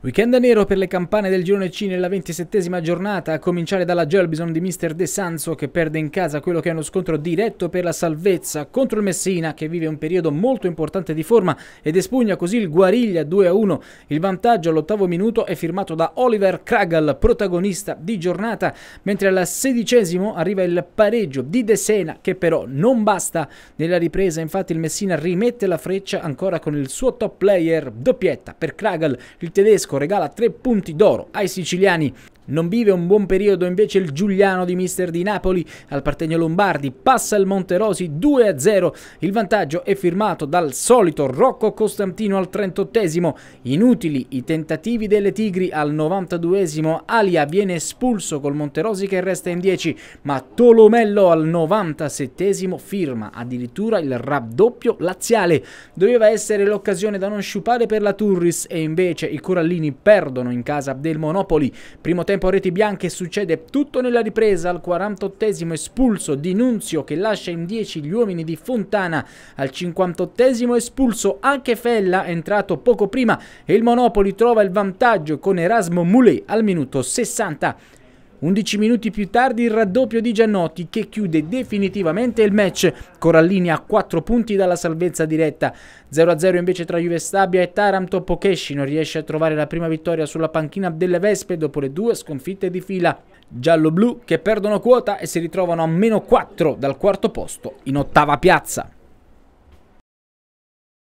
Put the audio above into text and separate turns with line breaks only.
Weekend nero per le campane del girone C nella ventisettesima giornata, a cominciare dalla Gelbison di Mister De Sanso che perde in casa quello che è uno scontro diretto per la salvezza contro il Messina che vive un periodo molto importante di forma ed espugna così il Guariglia 2-1. Il vantaggio all'ottavo minuto è firmato da Oliver Kragal, protagonista di giornata, mentre al sedicesimo arriva il pareggio di De Sena che però non basta. Nella ripresa infatti il Messina rimette la freccia ancora con il suo top player doppietta per Kragal, il tedesco Tedesco regala tre punti d'oro ai siciliani non vive un buon periodo invece il Giuliano di Mister di Napoli al Partegno Lombardi, passa il Monterosi 2-0, il vantaggio è firmato dal solito Rocco Costantino al 38esimo, inutili i tentativi delle Tigri al 92esimo, Alia viene espulso col Monterosi che resta in 10, ma Tolomello al 97esimo firma addirittura il raddoppio laziale, doveva essere l'occasione da non sciupare per la Turris e invece i Corallini perdono in casa del Monopoli, primo tempo tempo reti bianche succede tutto nella ripresa, al 48esimo espulso Di Nunzio che lascia in 10 gli uomini di Fontana, al 58esimo espulso anche Fella entrato poco prima e il Monopoli trova il vantaggio con Erasmo Muley al minuto 60. 11 minuti più tardi il raddoppio di Giannotti che chiude definitivamente il match. Corallini a 4 punti dalla salvezza diretta. 0-0 invece tra Juve Stabia e Taranto. Pokeshi non riesce a trovare la prima vittoria sulla panchina delle Vespe dopo le due sconfitte di fila. Giallo-blu che perdono quota e si ritrovano a meno 4 dal quarto posto in ottava piazza.